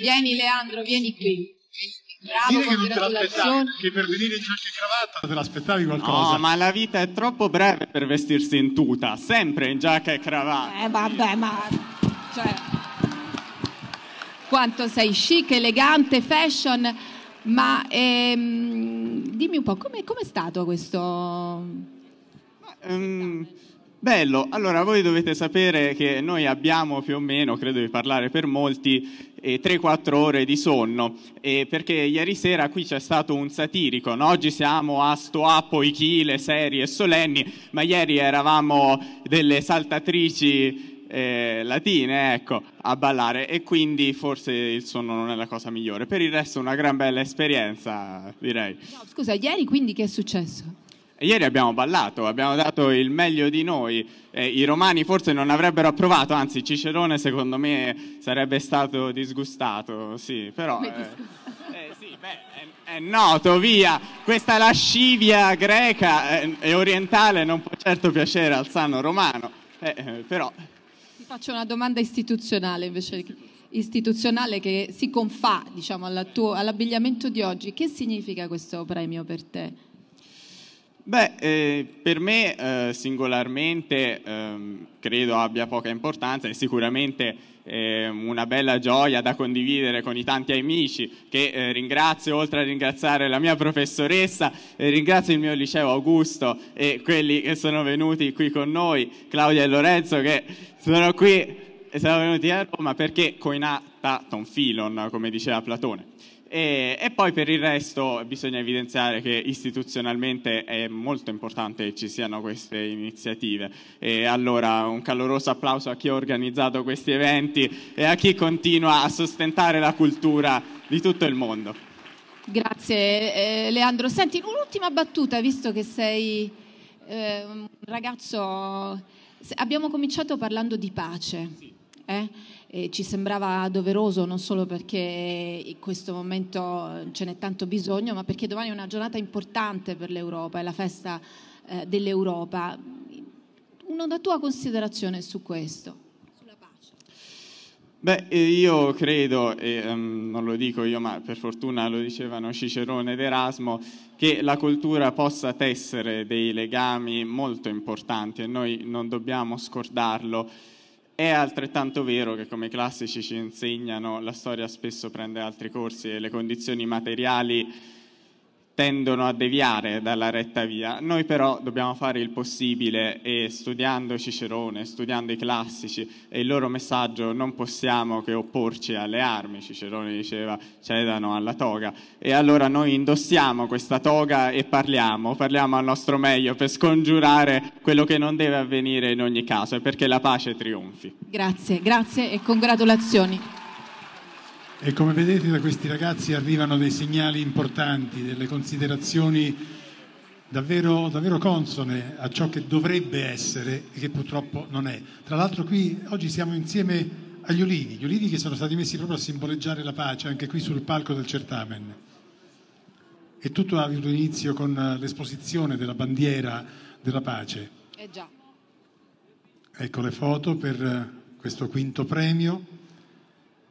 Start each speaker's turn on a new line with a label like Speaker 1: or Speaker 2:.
Speaker 1: Vieni Leandro, vieni qui. Bravo, Dire che non te l'aspettavi,
Speaker 2: che per venire in giacca e cravatta te l'aspettavi qualcosa. No, ma la vita è troppo breve per vestirsi in tuta, sempre in giacca e cravatta.
Speaker 1: Eh vabbè, ma... Cioè... Quanto sei chic, elegante, fashion, ma ehm, dimmi un po', come è stato questo...
Speaker 2: Um, Bello, allora voi dovete sapere che noi abbiamo più o meno, credo di parlare per molti, eh, 3-4 ore di sonno, eh, perché ieri sera qui c'è stato un satirico, no? oggi siamo a stoapo, ichile, Serie e solenni, ma ieri eravamo delle saltatrici eh, latine, ecco, a ballare e quindi forse il sonno non è la cosa migliore. Per il resto una gran bella esperienza, direi. No,
Speaker 1: scusa, ieri quindi che è successo?
Speaker 2: Ieri abbiamo ballato, abbiamo dato il meglio di noi, eh, i romani forse non avrebbero approvato, anzi Cicerone secondo me sarebbe stato disgustato, sì, però... Eh,
Speaker 1: eh, sì, beh,
Speaker 2: è, è, noto, via, questa lascivia greca eh, e orientale non può certo piacere al sano romano, eh, però...
Speaker 1: Ti faccio una domanda istituzionale invece istituzionale che si confà diciamo, alla tuo, all'abbigliamento di oggi. Che significa questo premio per te?
Speaker 2: Beh, eh, per me eh, singolarmente ehm, credo abbia poca importanza, e sicuramente eh, una bella gioia da condividere con i tanti amici che eh, ringrazio, oltre a ringraziare la mia professoressa, eh, ringrazio il mio liceo Augusto e quelli che sono venuti qui con noi, Claudia e Lorenzo che sono qui e siamo venuti a Roma perché Coinà Platon, Philon, come diceva Platone. E, e, poi per il resto bisogna evidenziare che istituzionalmente è molto importante che ci siano queste iniziative. E allora un caloroso applauso a chi ha organizzato questi eventi e a chi continua a sostentare la cultura di tutto il mondo.
Speaker 1: Grazie eh, Leandro. Senti, un'ultima battuta, visto che sei eh, un ragazzo... Abbiamo cominciato parlando di pace. Sì. Eh? ci sembrava doveroso non solo perché in questo momento ce n'è tanto bisogno, ma perché domani è una giornata importante per l'Europa, è la festa eh, dell'Europa. Una tua considerazione su questo? Sulla pace.
Speaker 2: Beh, eh, io credo, e um, non lo dico io, ma per fortuna lo dicevano Cicerone ed Erasmo, che la cultura possa tessere dei legami molto importanti e noi non dobbiamo scordarlo è altrettanto vero che come i classici ci insegnano la storia spesso prende altri corsi e le condizioni materiali tendono a deviare dalla retta via. Noi però dobbiamo fare il possibile e studiando Cicerone, studiando i classici e il loro messaggio non possiamo che opporci alle armi, Cicerone diceva cedano alla toga e allora noi indossiamo questa toga e parliamo, parliamo al nostro meglio per scongiurare quello che non deve avvenire in ogni caso e perché la pace trionfi.
Speaker 1: Grazie, grazie e congratulazioni.
Speaker 2: E come vedete da questi ragazzi arrivano dei segnali importanti, delle considerazioni davvero, davvero consone a ciò che dovrebbe essere e che purtroppo non è. Tra l'altro qui oggi siamo insieme agli ulivi, gli ulivi che sono stati messi proprio a simboleggiare la pace anche qui sul palco del certamen. E tutto ha avuto inizio con l'esposizione della bandiera della pace.
Speaker 1: Eh già. Ecco le foto per questo quinto premio.